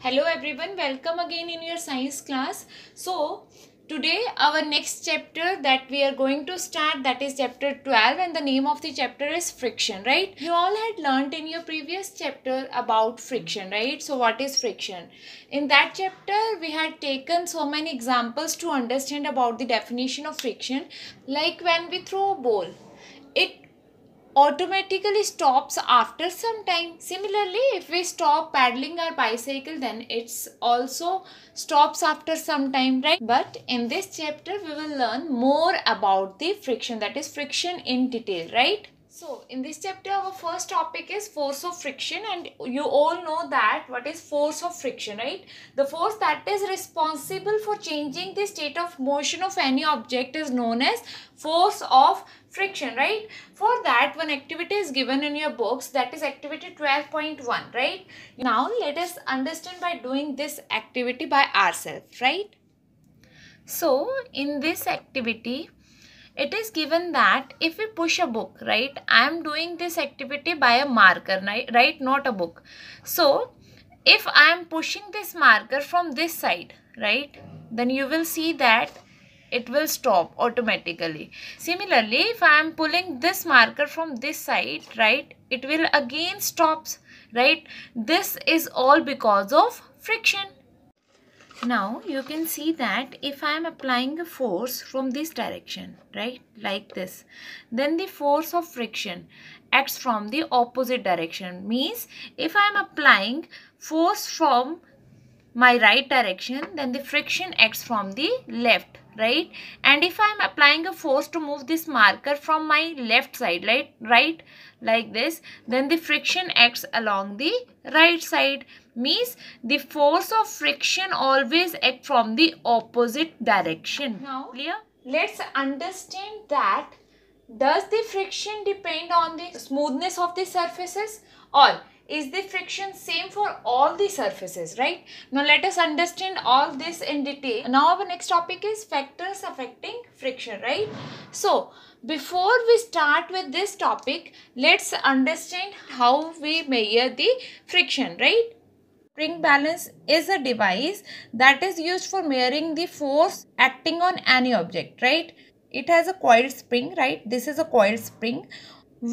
Hello everyone, welcome again in your science class. So, today our next chapter that we are going to start that is chapter 12 and the name of the chapter is friction right you all had learned in your previous chapter about friction right so what is friction in that chapter we had taken so many examples to understand about the definition of friction like when we throw a ball it automatically stops after some time similarly if we stop paddling our bicycle then it's also stops after some time right but in this chapter we will learn more about the friction that is friction in detail right so in this chapter our first topic is force of friction and you all know that what is force of friction right. The force that is responsible for changing the state of motion of any object is known as force of friction right. For that one activity is given in your books that is activity 12.1 right. Now let us understand by doing this activity by ourselves right. So in this activity it is given that if we push a book right i am doing this activity by a marker right not a book so if i am pushing this marker from this side right then you will see that it will stop automatically similarly if i am pulling this marker from this side right it will again stops right this is all because of friction now you can see that if I am applying a force from this direction, right, like this, then the force of friction acts from the opposite direction. Means if I am applying force from my right direction then the friction acts from the left right and if i am applying a force to move this marker from my left side right right like this then the friction acts along the right side means the force of friction always act from the opposite direction now clear let's understand that does the friction depend on the smoothness of the surfaces or is the friction same for all the surfaces right now let us understand all this in detail now our next topic is factors affecting friction right so before we start with this topic let's understand how we measure the friction right spring balance is a device that is used for measuring the force acting on any object right it has a coil spring right this is a coil spring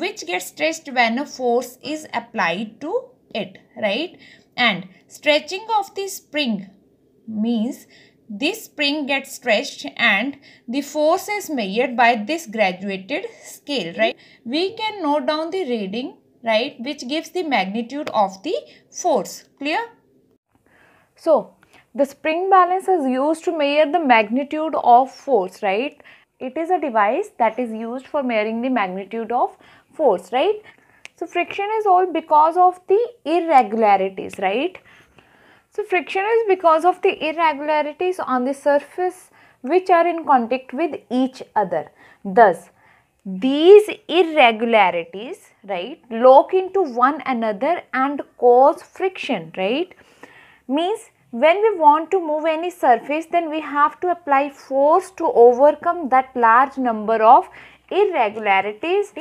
which gets stretched when a force is applied to it, right? And stretching of the spring means this spring gets stretched and the force is measured by this graduated scale, right? We can note down the reading, right, which gives the magnitude of the force, clear? So, the spring balance is used to measure the magnitude of force, right? It is a device that is used for measuring the magnitude of force right so friction is all because of the irregularities right so friction is because of the irregularities on the surface which are in contact with each other thus these irregularities right lock into one another and cause friction right means when we want to move any surface then we have to apply force to overcome that large number of irregularities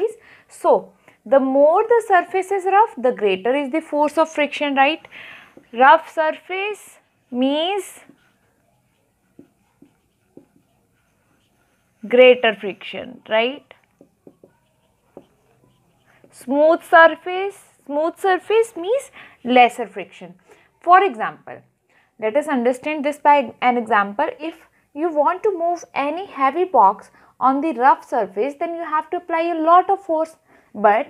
so, the more the surface is rough, the greater is the force of friction, right? Rough surface means greater friction, right? Smooth surface, smooth surface means lesser friction. For example, let us understand this by an example. If you want to move any heavy box on the rough surface, then you have to apply a lot of force but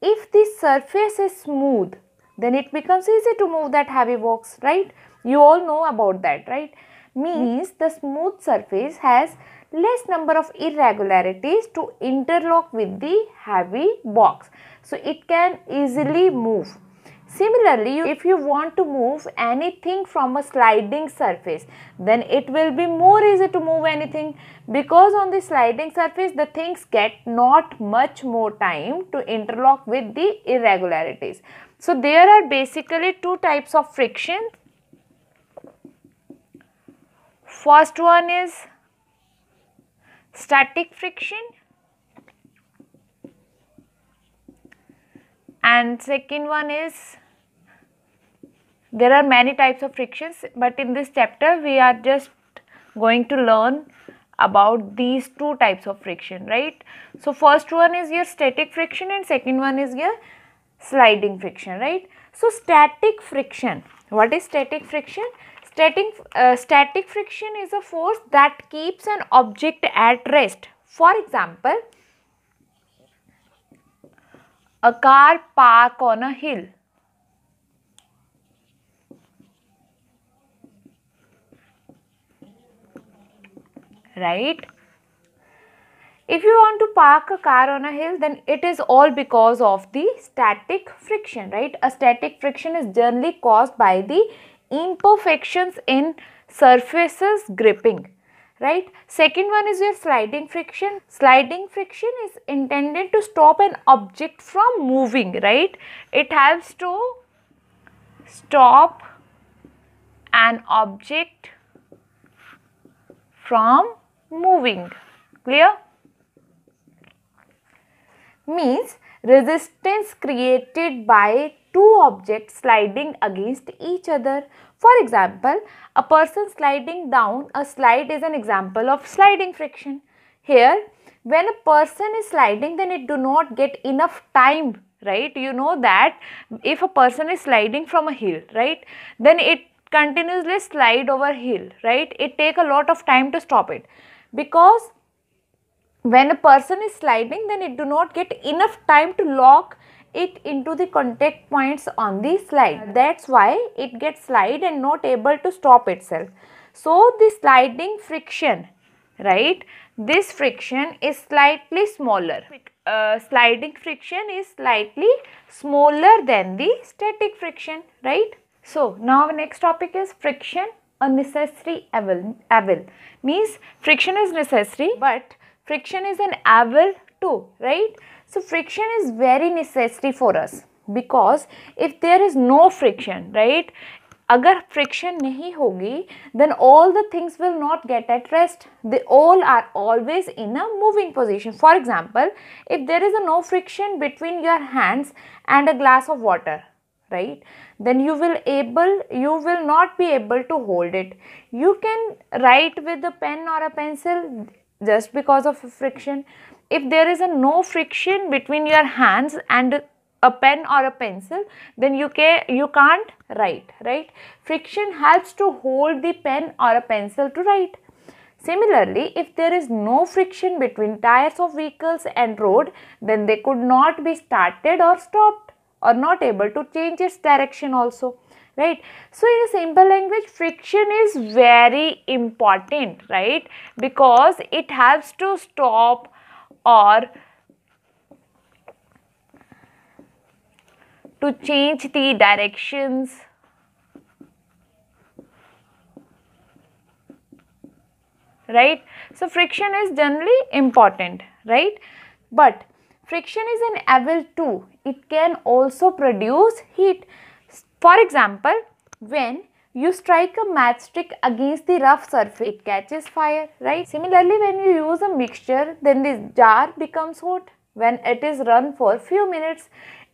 if the surface is smooth, then it becomes easy to move that heavy box, right? You all know about that, right? Means the smooth surface has less number of irregularities to interlock with the heavy box. So it can easily move. Similarly, if you want to move anything from a sliding surface, then it will be more easy to move anything because on the sliding surface, the things get not much more time to interlock with the irregularities. So, there are basically two types of friction. First one is static friction and second one is there are many types of frictions but in this chapter we are just going to learn about these two types of friction right so first one is your static friction and second one is your sliding friction right so static friction what is static friction static uh, static friction is a force that keeps an object at rest for example a car park on a hill. Right? If you want to park a car on a hill, then it is all because of the static friction, right? A static friction is generally caused by the imperfections in surfaces gripping right second one is your sliding friction sliding friction is intended to stop an object from moving right it helps to stop an object from moving clear means resistance created by two objects sliding against each other. For example, a person sliding down a slide is an example of sliding friction. Here, when a person is sliding then it do not get enough time right you know that if a person is sliding from a hill right then it continuously slide over hill right it take a lot of time to stop it because when a person is sliding then it do not get enough time to lock it into the contact points on the slide. That's why it gets slide and not able to stop itself. So the sliding friction, right, this friction is slightly smaller. Uh, sliding friction is slightly smaller than the static friction, right. So now our next topic is friction a necessary evil. Evil means friction is necessary but friction is an evil too, right. So friction is very necessary for us because if there is no friction, right? Agar friction nahi hogi, then all the things will not get at rest. They all are always in a moving position. For example, if there is a no friction between your hands and a glass of water, right? Then you will able, you will not be able to hold it. You can write with a pen or a pencil just because of friction if there is a no friction between your hands and a pen or a pencil then you can you can't write right friction helps to hold the pen or a pencil to write Similarly, if there is no friction between tires of vehicles and road, then they could not be started or stopped or not able to change its direction also, right? So, in a simple language, friction is very important, right? Because it helps to stop, or to change the directions right so friction is generally important right but friction is an evil too it can also produce heat for example when you strike a matchstick against the rough surface, it catches fire, right? Similarly, when you use a mixture, then the jar becomes hot. When it is run for few minutes,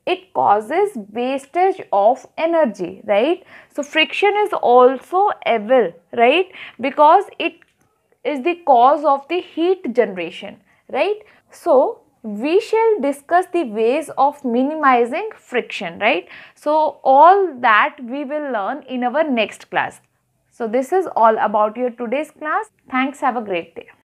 it causes wastage of energy, right? So, friction is also evil, right? Because it is the cause of the heat generation, right? So, we shall discuss the ways of minimizing friction, right? So, all that we will learn in our next class. So, this is all about your today's class. Thanks. Have a great day.